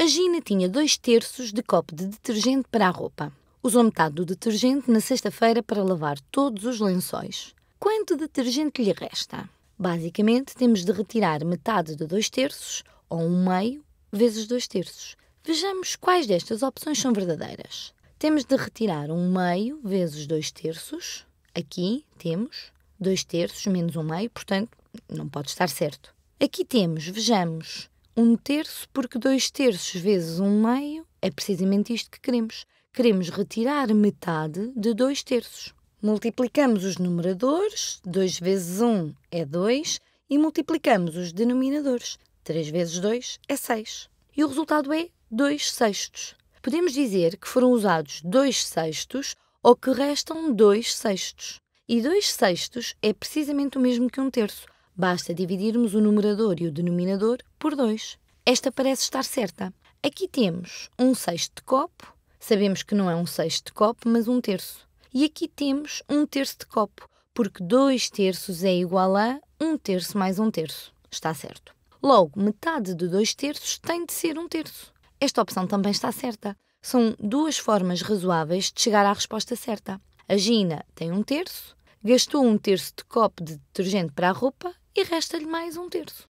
A Gina tinha dois terços de copo de detergente para a roupa. Usou metade do detergente na sexta-feira para lavar todos os lençóis. Quanto detergente lhe resta? Basicamente, temos de retirar metade de dois terços, ou um meio, vezes dois terços. Vejamos quais destas opções são verdadeiras. Temos de retirar um meio vezes dois terços. Aqui temos dois terços menos um meio, portanto, não pode estar certo. Aqui temos, vejamos, um terço, porque dois terços vezes um meio é precisamente isto que queremos. Queremos retirar metade de dois terços. Multiplicamos os numeradores, 2 vezes 1 é 2, e multiplicamos os denominadores, 3 vezes 2 é 6. E o resultado é 2 sextos. Podemos dizer que foram usados 2 sextos ou que restam 2 sextos. E 2 sextos é precisamente o mesmo que um terço, Basta dividirmos o numerador e o denominador por 2. Esta parece estar certa. Aqui temos um sexto de copo, sabemos que não é um sexto de copo, mas um terço. E aqui temos um terço de copo, porque 2 terços é igual a 1 um terço mais 1 um terço. Está certo. Logo, metade de 2 terços tem de ser 1 um terço. Esta opção também está certa. São duas formas razoáveis de chegar à resposta certa. A Gina tem um terço, gastou um terço de copo de detergente para a roupa e resta-lhe mais um terço.